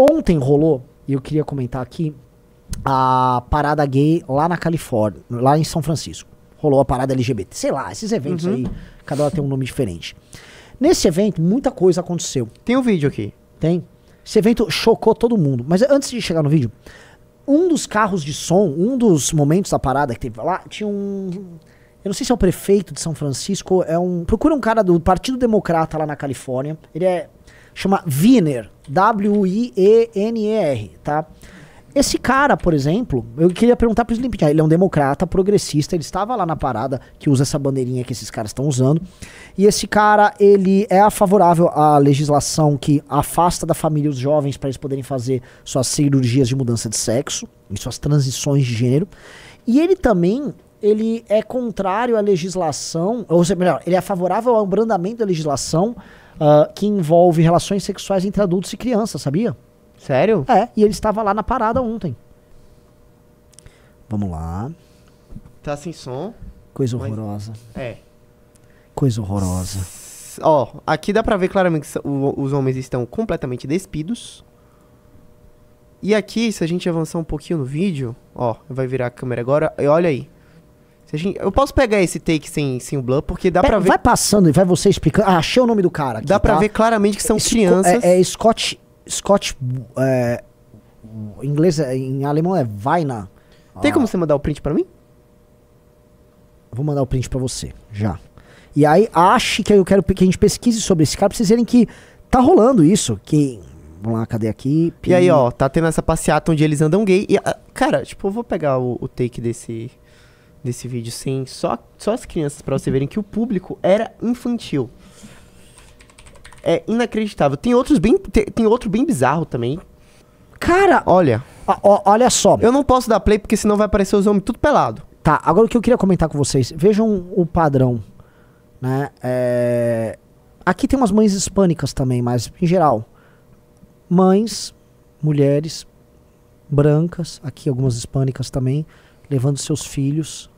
Ontem rolou, e eu queria comentar aqui, a parada gay lá na Califórnia, lá em São Francisco. Rolou a parada LGBT, sei lá, esses eventos uhum. aí, cada hora tem um nome diferente. Nesse evento, muita coisa aconteceu. Tem um vídeo aqui. Tem. Esse evento chocou todo mundo. Mas antes de chegar no vídeo, um dos carros de som, um dos momentos da parada que teve lá, tinha um. Eu não sei se é o prefeito de São Francisco, é um. Procura um cara do Partido Democrata lá na Califórnia. Ele é chama Wiener, W-I-E-N-E-R, tá? Esse cara, por exemplo, eu queria perguntar pro Slim ele é um democrata, progressista, ele estava lá na parada que usa essa bandeirinha que esses caras estão usando. E esse cara, ele é favorável à legislação que afasta da família os jovens para eles poderem fazer suas cirurgias de mudança de sexo e suas transições de gênero. E ele também ele é contrário à legislação, ou seja, melhor, ele é favorável ao abrandamento da legislação uh, que envolve relações sexuais entre adultos e crianças, sabia? Sério? É, e ele estava lá na parada ontem. Vamos lá. Tá sem som. Coisa horrorosa. É. Coisa horrorosa. S ó, aqui dá pra ver claramente que os homens estão completamente despidos. E aqui, se a gente avançar um pouquinho no vídeo, ó, vai virar a câmera agora, e olha aí eu posso pegar esse take sem, sem o blur, porque dá Pe pra ver. Vai passando e vai você explicando. Ah, achei o nome do cara. Aqui, dá tá? pra ver claramente que são Esco crianças. É, é Scott. Scott. É, em inglês, é, em alemão é Weina. Tem ah. como você mandar o print pra mim? Vou mandar o print pra você, já. E aí, ache que eu quero que a gente pesquise sobre esse cara pra vocês verem que tá rolando isso. Que vamos lá, cadê aqui? Pim. E aí, ó, tá tendo essa passeata onde eles andam gay. E, ah, cara, tipo, eu vou pegar o, o take desse desse vídeo, sem só, só as crianças, para vocês verem que o público era infantil. É inacreditável. Tem outros bem, tem, outro bem bizarro também. Cara, olha, olha só. Eu não posso dar play porque senão vai aparecer os homens tudo pelado. Tá, agora o que eu queria comentar com vocês, vejam o padrão, né? É... Aqui tem umas mães hispânicas também, mas em geral, mães, mulheres, brancas, aqui algumas hispânicas também, levando seus filhos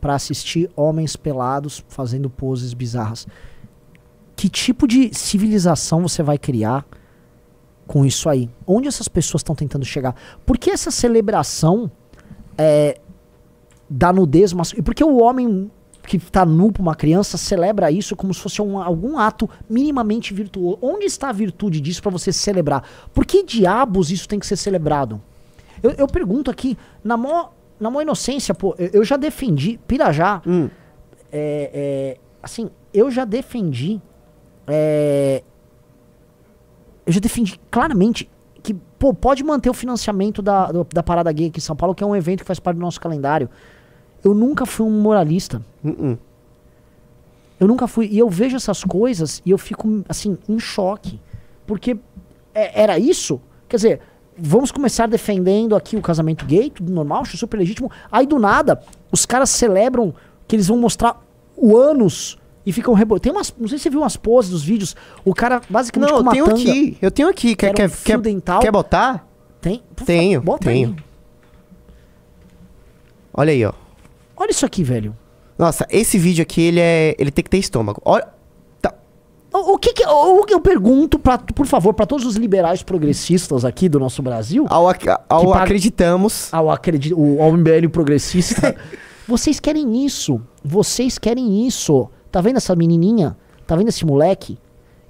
para assistir homens pelados fazendo poses bizarras. Que tipo de civilização você vai criar com isso aí? Onde essas pessoas estão tentando chegar? Por que essa celebração é, da nudez? Mas, e por que o homem que está nu para uma criança celebra isso como se fosse um, algum ato minimamente virtuoso. Onde está a virtude disso para você celebrar? Por que diabos isso tem que ser celebrado? Eu, eu pergunto aqui, na maior na minha inocência, pô, eu, já defendi. Pirajá, hum. é, é, assim, eu já defendi. É, eu já defendi claramente que, pô, pode manter o financiamento da, da Parada Gay aqui em São Paulo, que é um evento que faz parte do nosso calendário. Eu nunca fui um moralista. Uh -uh. Eu nunca fui. E eu vejo essas coisas e eu fico, assim, em choque. Porque é, era isso? Quer dizer, vamos começar defendendo aqui o casamento gay, tudo normal, acho super legítimo. Aí do nada, os caras celebram que eles vão mostrar o ânus e ficam rebolando. Tem umas, não sei se você viu umas poses dos vídeos, o cara basicamente Não, eu tenho tanga, aqui. Eu tenho aqui, quer quer, um quer, dental. quer botar? Tem? Pô, tenho, bota tenho. Aí. Olha aí, ó. Olha isso aqui, velho. Nossa, esse vídeo aqui ele é, ele tem que ter estômago. Olha o, que, que o, eu pergunto, pra, por favor, para todos os liberais progressistas aqui do nosso Brasil? Ao, ac ao que, acreditamos. Ao, acredi o, ao MBL progressista. vocês querem isso. Vocês querem isso. Tá vendo essa menininha? Tá vendo esse moleque?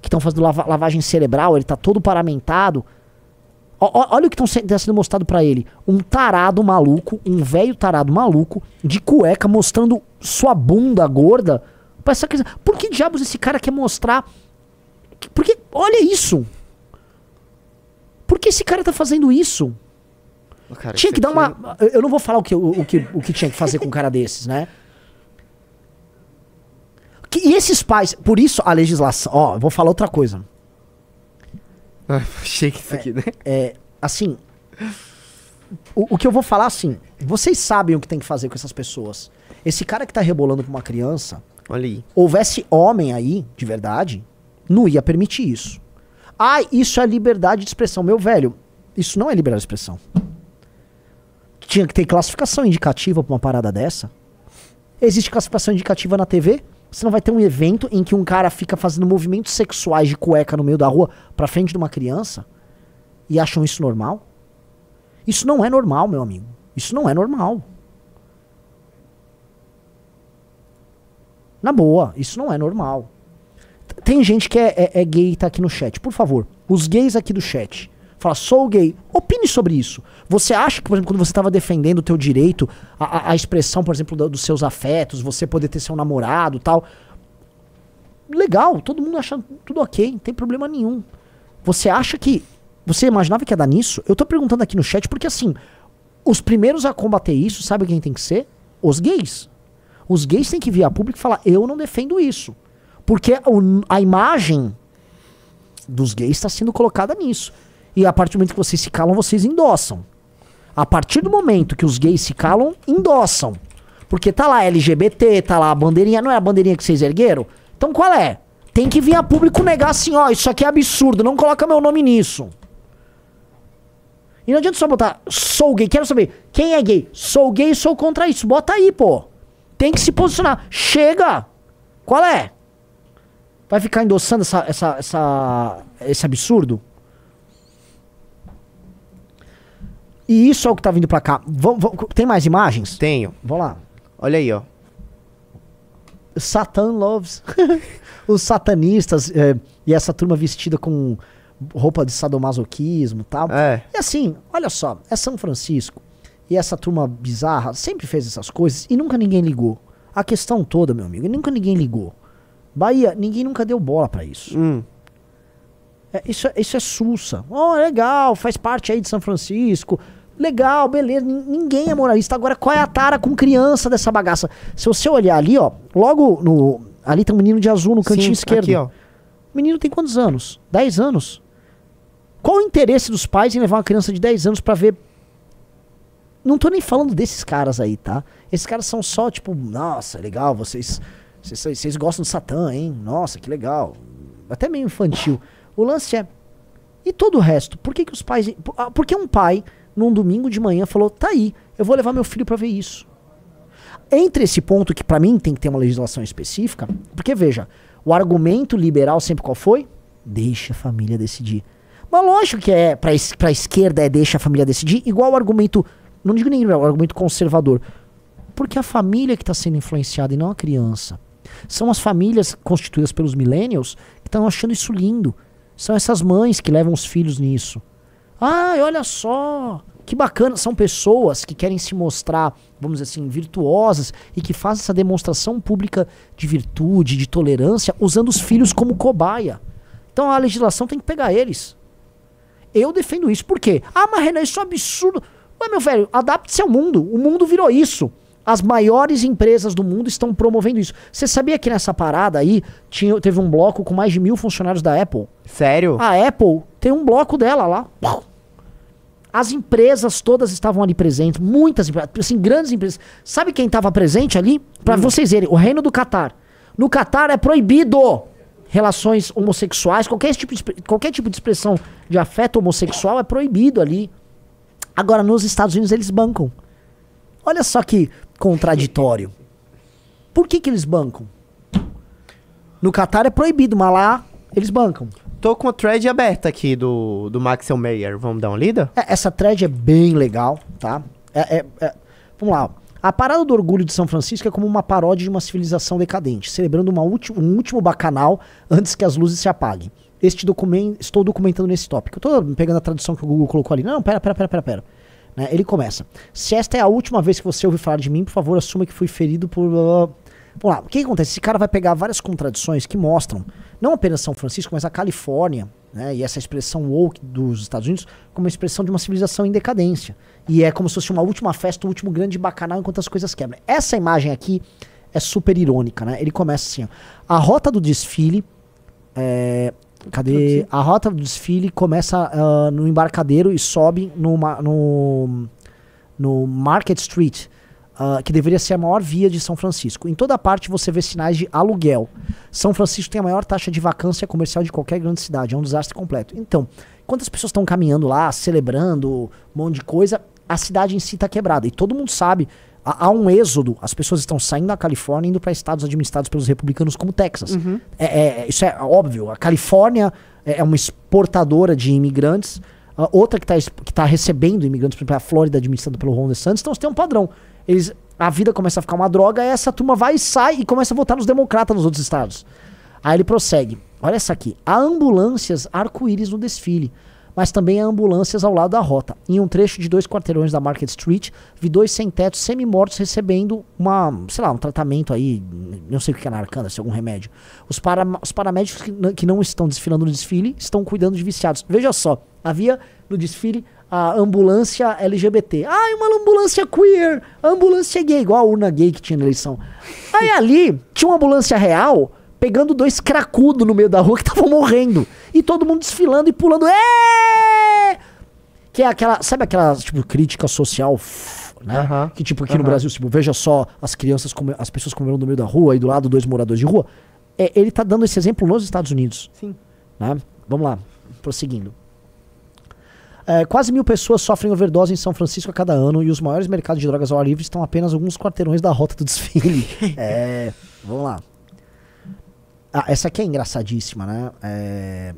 Que estão fazendo lava lavagem cerebral, ele tá todo paramentado. O, olha o que está sendo mostrado para ele. Um tarado maluco, um velho tarado maluco, de cueca, mostrando sua bunda gorda Pra essa criança. Por que diabos esse cara quer mostrar? Porque, olha isso. Por que esse cara tá fazendo isso? Cara, tinha que dar uma. É eu não vou falar o que, o, o, que, o que tinha que fazer com um cara desses, né? Que, e esses pais, por isso a legislação. Ó, vou falar outra coisa. achei que isso é, aqui, né? É, assim. O, o, que eu vou falar, assim. Vocês sabem o que tem que fazer com essas pessoas. Esse cara que tá rebolando pra uma criança. Olha aí. Houvesse homem aí, de verdade, não ia permitir isso. Ah, isso é liberdade de expressão. Meu velho, isso não é liberdade de expressão. Tinha que ter classificação indicativa pra uma parada dessa. Existe classificação indicativa na TV? Você não vai ter um evento em que um cara fica fazendo movimentos sexuais de cueca no meio da rua pra frente de uma criança e acham isso normal? Isso não é normal, meu amigo. Isso não é normal. Na boa, isso não é normal. Tem gente que é, é, é gay e tá aqui no chat. Por favor, os gays aqui do chat. Fala, sou gay. Opine sobre isso. Você acha que, por exemplo, quando você estava defendendo o teu direito à, expressão, por exemplo, do, dos seus afetos, você poder ter seu namorado tal. Legal, todo mundo achando tudo ok, não tem problema nenhum. Você acha que. Você imaginava que ia dar nisso? Eu tô perguntando aqui no chat porque assim, os primeiros a combater isso, sabe quem tem que ser? Os gays. Os gays têm que vir a público e falar: eu não defendo isso. Porque a imagem dos gays está sendo colocada nisso. E a partir do momento que vocês se calam, vocês endossam. A partir do momento que os gays se calam, endossam. Porque tá lá LGBT, tá lá a bandeirinha. Não é a bandeirinha que vocês ergueram? Então qual é? Tem que vir a público negar assim, ó, isso aqui é absurdo, não coloca meu nome nisso. E não adianta só botar sou gay, quero saber quem é gay. Sou gay, sou contra isso. Bota aí, pô tem que se posicionar. Chega! Qual é? Vai ficar endossando essa, essa, essa, esse absurdo? E isso é o que tá vindo pra cá. tem mais imagens? Tenho. Vamos lá. Olha aí, ó. Satan Loves. Os satanistas é, e essa turma vestida com roupa de sadomasoquismo e tal. É. E assim, olha só, é São Francisco e essa turma bizarra sempre fez essas coisas e nunca ninguém ligou. A questão toda, meu amigo, nunca ninguém ligou. Bahia, ninguém nunca deu bola para isso. Hum. É, isso. É, isso é sussa. Oh, legal, faz parte aí de São Francisco. Legal, beleza. ninguém é moralista. Agora, qual é a tara com criança dessa bagaça? Se você olhar ali, ó, logo no. Ali tem um menino de azul no cantinho Sim, esquerdo. Aqui, ó. O menino tem quantos anos? 10 anos. Qual o interesse dos pais em levar uma criança de 10 anos para ver não tô nem falando desses caras aí, tá? Esses caras são só, tipo, nossa, legal, vocês. Vocês, vocês gostam do Satã, hein? Nossa, que legal. Até meio infantil. O lance é. E todo o resto? Por que, que os pais. Ah, Por que um pai, num domingo de manhã, falou: tá aí, eu vou levar meu filho para ver isso? Entre esse ponto, que para mim tem que ter uma legislação específica, porque veja, o argumento liberal sempre qual foi? Deixa a família decidir. Mas lógico que é pra, pra esquerda é deixa a família decidir, igual o argumento não digo nem argumento conservador. Porque a família que está sendo influenciada e não a criança. São as famílias constituídas pelos millennials que estão achando isso lindo. São essas mães que levam os filhos nisso. Ah, olha só, que bacana. São pessoas que querem se mostrar, vamos dizer assim, virtuosas e que fazem essa demonstração pública de virtude, de tolerância, usando os filhos como cobaia. Então a legislação tem que pegar eles. Eu defendo isso. Por quê? Ah, mas Renan, isso é um absurdo. Ué, meu velho, adapte-se ao mundo. O mundo virou isso. As maiores empresas do mundo estão promovendo isso. Você sabia que nessa parada aí tinha, teve um bloco com mais de mil funcionários da Apple? Sério? A Apple tem um bloco dela lá. As empresas todas estavam ali presentes, muitas empresas, assim, grandes empresas. Sabe quem estava presente ali? Para hum. vocês verem, o Reino do Catar. No Catar é proibido relações homossexuais, qualquer tipo, de, qualquer tipo de expressão de afeto homossexual é proibido ali. Agora, nos Estados Unidos, eles bancam. Olha só que contraditório. Por que, que eles bancam? No Catar é proibido, mas lá eles bancam. Tô com a thread aberta aqui do, do Maxel Meyer. Vamos dar uma lida? É, essa thread é bem legal, tá? É, é, é, vamos lá. A parada do orgulho de São Francisco é como uma paródia de uma civilização decadente, celebrando uma um último bacanal antes que as luzes se apaguem este documento, estou documentando nesse tópico. Estou pegando a tradução que o Google colocou ali. Não, pera, pera, pera, pera, pera. Né? Ele começa. Se esta é a última vez que você ouviu falar de mim, por favor, assuma que fui ferido por. Vamos lá, o que, acontece? Esse cara vai pegar várias contradições que mostram não apenas São Francisco, mas a Califórnia, né? E essa expressão woke dos Estados Unidos como uma expressão de uma civilização em decadência. E é como se fosse uma última festa, um último grande bacanal enquanto as coisas quebram. Essa imagem aqui é super irônica, né? Ele começa assim: ó, a rota do desfile é, Cadê? A rota do desfile começa uh, no embarcadero e sobe no, no Market Street, uh, que deveria ser a maior via de São Francisco. Em toda parte você vê sinais de aluguel. São Francisco tem a maior taxa de vacância comercial de qualquer grande cidade, é um desastre completo. Então, quantas pessoas estão caminhando lá, celebrando um monte de coisa, a cidade em si está quebrada. E todo mundo sabe Há, há, um êxodo, as pessoas estão saindo da Califórnia indo para estados administrados pelos republicanos como Texas. Uhum. É, é, é isso é óbvio. A Califórnia é, é uma exportadora de imigrantes. outra que está que tá recebendo imigrantes, por exemplo, a Flórida administrada pelo Ron DeSantis. Então você tem um padrão. Eles, a vida começa a ficar uma droga, essa turma vai e sai e começa a votar nos democratas nos outros estados. Aí ele prossegue. Olha essa aqui. Há ambulâncias arco-íris no desfile mas também ambulâncias ao lado da rota. Em um trecho de dois quarteirões da Market Street, vi dois sem-teto semi-mortos recebendo uma, sei lá, um tratamento aí, não sei o que é narcana, se é algum remédio. Os, para, os paramédicos que, que não estão desfilando no desfile estão cuidando de viciados. Veja só, havia no desfile a ambulância LGBT. Ah, é uma ambulância queer, ambulância gay, igual a urna gay que tinha na eleição. Aí ali tinha uma ambulância real pegando dois cracudos no meio da rua que estavam morrendo. E todo mundo desfilando e pulando. é Que é aquela, sabe aquela, tipo, crítica social, né? Uhum. Que, tipo, aqui uhum. no Brasil, tipo, veja só as crianças, come, as pessoas comendo no meio da rua e do lado dois moradores de rua. É, ele tá dando esse exemplo nos Estados Unidos. Sim. Né? Vamos lá, prosseguindo. É, quase mil pessoas sofrem overdose em São Francisco a cada ano e os maiores mercados de drogas ao ar livre estão apenas alguns quarteirões da rota do desfile. é, vamos lá. Ah, essa aqui é engraçadíssima, né? É...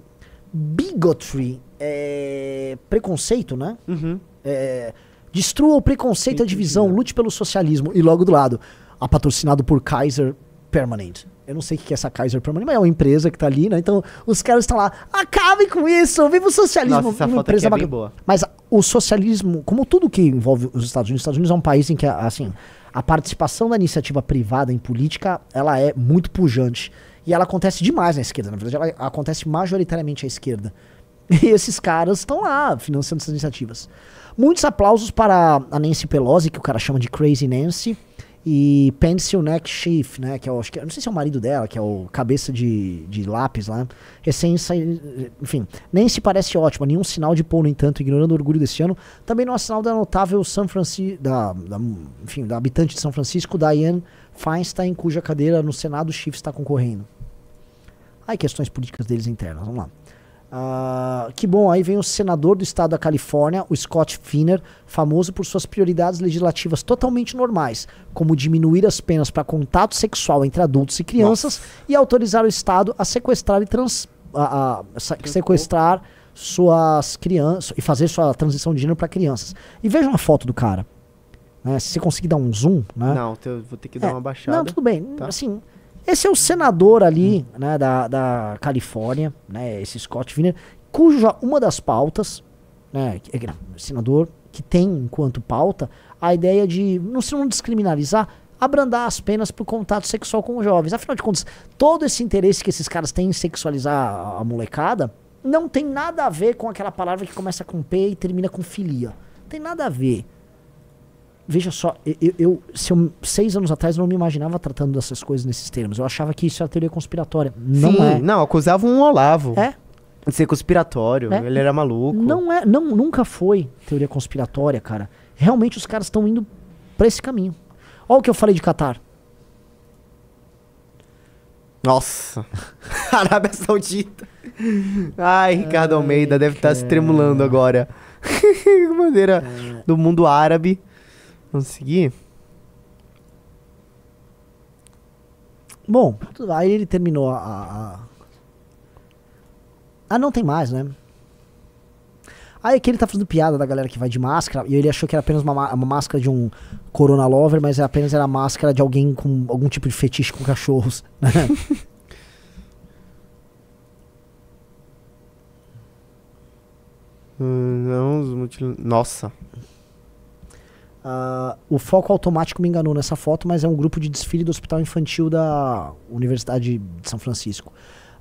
Bigotry é preconceito, né? Uhum. É... Destrua o preconceito e a divisão, né? lute pelo socialismo. E logo do lado, a patrocinado por Kaiser Permanent. Eu não sei o que é essa Kaiser Permanent, mas é uma empresa que tá ali, né? Então os caras estão lá, acabem com isso, viva o socialismo. Nossa, essa uma foto empresa é bem boa. Mas o socialismo, como tudo que envolve os Estados Unidos, os Estados Unidos é um país em que, assim, a participação da iniciativa privada em política, ela é muito pujante. E ela acontece demais na esquerda, na verdade, ela acontece majoritariamente à esquerda. E esses caras estão lá financiando essas iniciativas. Muitos aplausos para a Nancy Pelosi, que o cara chama de Crazy Nancy e Pencil Neck Chief, né? Que é o, acho que, não sei se é o marido dela, que é o cabeça de, de lápis lá. Recém enfim, nem se parece ótima, nenhum sinal de pôr, no entanto, ignorando o orgulho deste ano. Também não há sinal da notável San Francisco, da, da, enfim, da habitante de São Francisco, Diane Feinstein, cuja cadeira no Senado o Chief está concorrendo. Aí questões políticas deles internas, vamos lá. Ah, que bom, aí vem o senador do estado da Califórnia, o Scott Finner, famoso por suas prioridades legislativas totalmente normais, como diminuir as penas para contato sexual entre adultos e crianças Nossa. e autorizar o estado a sequestrar e trans, a, a sequestrar suas crianças e fazer sua transição de gênero para crianças. E veja uma foto do cara. Né? Se você conseguir dar um zoom, né? Não, vou ter que dar é, uma baixada. Não, tudo bem. Tá. Assim, esse é o senador ali, né, da, da Califórnia, né, esse Scott Wiener, cuja uma das pautas, né, é, senador que tem enquanto pauta a ideia de não se não descriminalizar, abrandar as penas por contato sexual com jovens. Afinal de contas, todo esse interesse que esses caras têm em sexualizar a molecada não tem nada a ver com aquela palavra que começa com P e termina com filia. Não tem nada a ver. Veja só, eu, eu, se eu, seis anos atrás não me imaginava tratando dessas coisas nesses termos. Eu achava que isso era teoria conspiratória. Não Sim, é. Não, acusavam um Olavo. É. De ser conspiratório, é. ele era maluco. Não é, não, nunca foi teoria conspiratória, cara. Realmente os caras estão indo para esse caminho. Olha o que eu falei de Catar. Nossa. Arábia Saudita. Ai, Ricardo Ai, Almeida deve estar tá se tremulando agora. Bandeira é. do mundo árabe. Consegui? Bom, aí ele terminou a, Ah, não tem mais, né? Aí aqui ele tá fazendo piada da galera que vai de máscara, e ele achou que era apenas uma, uma máscara de um Corona Lover, mas apenas era a máscara de alguém com algum tipo de fetiche com cachorros. Né? Hum, não, os mutil... Nossa. Uh, o foco automático me enganou nessa foto, mas é um grupo de desfile do Hospital Infantil da Universidade de São Francisco.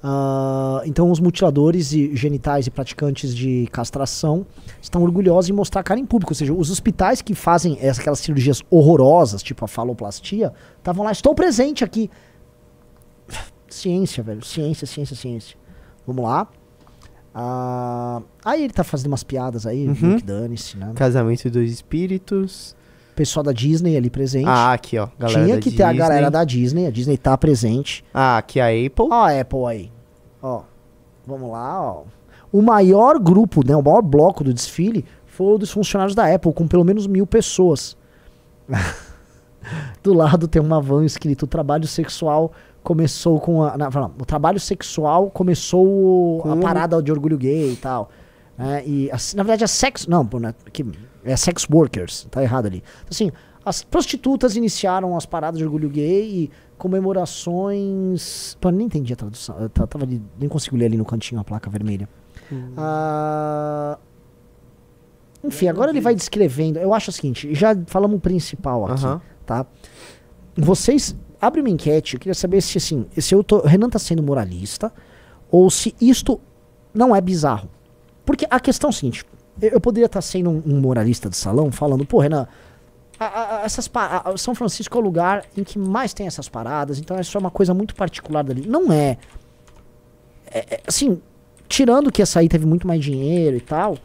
Uh, então, os mutiladores e genitais e praticantes de castração estão orgulhosos em mostrar a cara em público. Ou seja, os hospitais que fazem aquelas cirurgias horrorosas, tipo a faloplastia, estavam lá, estou presente aqui. Ciência, velho. Ciência, ciência, ciência. Vamos lá. Ah, aí ele tá fazendo umas piadas aí, uhum. que dane-se, né? Casamento dos Espíritos. Pessoal da Disney ali presente. Ah, aqui, ó. Galera Tinha que Disney. ter a galera da Disney, a Disney tá presente. Ah, aqui a Apple. Ó, a Apple aí. Ó. Vamos lá, ó. O maior grupo, né? O maior bloco do desfile foi o dos funcionários da Apple, com pelo menos mil pessoas. do lado tem uma van escrito trabalho sexual começou com a, não, o trabalho sexual começou com... a parada de orgulho gay e tal. Né? E na verdade é sexo, não, né, que é sex workers, tá errado ali. Assim, as prostitutas iniciaram as paradas de orgulho gay e comemorações. Pô, nem entendi a tradução. Eu tava ali, nem consigo ler ali no cantinho a placa vermelha. Hum. Ah, enfim, agora ele vai descrevendo. Eu acho o seguinte, já falamos o principal aqui, uh -huh. tá? Vocês abre uma enquete, eu queria saber se assim, se eu tô, Renan está sendo moralista ou se isto não é bizarro. Porque a questão é a seguinte, eu, eu poderia estar tá sendo um, um, moralista de salão falando, pô, Renan, a, a, essas a, São Francisco é o lugar em que mais tem essas paradas, então isso é uma coisa muito particular dali. Não é. é, é assim, tirando que essa aí teve muito mais dinheiro e tal,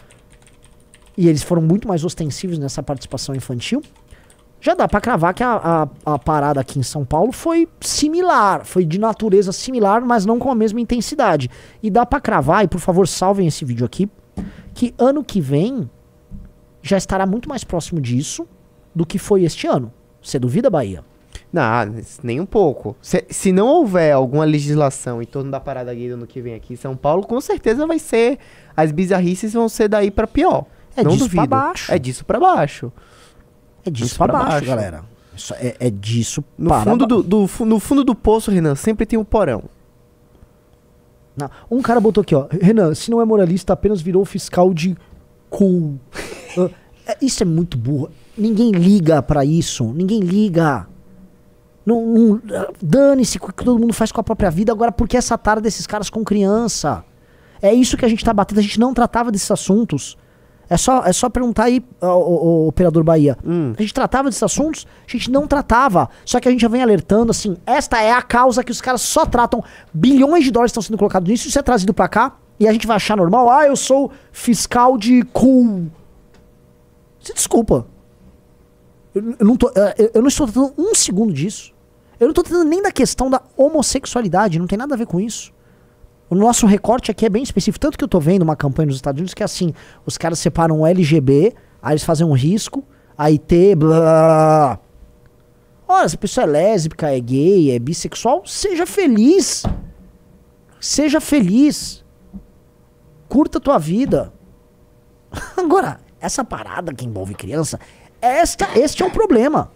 e eles foram muito mais ostensivos nessa participação infantil, já dá para cravar que a, a, a, parada aqui em São Paulo foi similar, foi de natureza similar, mas não com a mesma intensidade. E dá para cravar, e por favor salvem esse vídeo aqui, que ano que vem já estará muito mais próximo disso do que foi este ano. Você duvida, Bahia? Não, nem um pouco. Se, se não houver alguma legislação em torno da parada gay do ano que vem aqui em São Paulo, com certeza vai ser. As bizarrices vão ser daí para pior. É não disso duvido. pra baixo. É disso para baixo. É disso para baixo, baixo, galera. É, é, disso no para fundo do, do, No fundo do poço, Renan, sempre tem um porão. Não. Um cara botou aqui, ó. Renan, se não é moralista, apenas virou fiscal de cu. Ah, é, isso é muito burro. Ninguém liga para isso. Ninguém liga. Não, não ah, Dane-se que todo mundo faz com a própria vida. Agora, por que essa tara desses caras com criança? É isso que a gente tá batendo. A gente não tratava desses assuntos. É só, é só perguntar aí ao, ao operador Bahia. Hum. A gente tratava desses assuntos? A gente não tratava. Só que a gente já vem alertando assim: esta é a causa que os caras só tratam. Bilhões de dólares estão sendo colocados nisso, isso é trazido para cá e a gente vai achar normal. Ah, eu sou fiscal de cool. Se desculpa. Eu, eu não, tô, é, eu, eu não estou tratando um segundo disso. Eu não estou tratando nem da questão da homossexualidade, não tem nada a ver com isso. O nosso recorte aqui é bem específico. Tanto que eu tô vendo uma campanha nos Estados Unidos que é assim: os caras separam o LGB, aí eles fazem um risco, aí T, blá. Olha, se a pessoa é lésbica, é gay, é bissexual, seja feliz. Seja feliz. Curta a tua vida. Agora, essa parada que envolve criança, esta, este é um problema.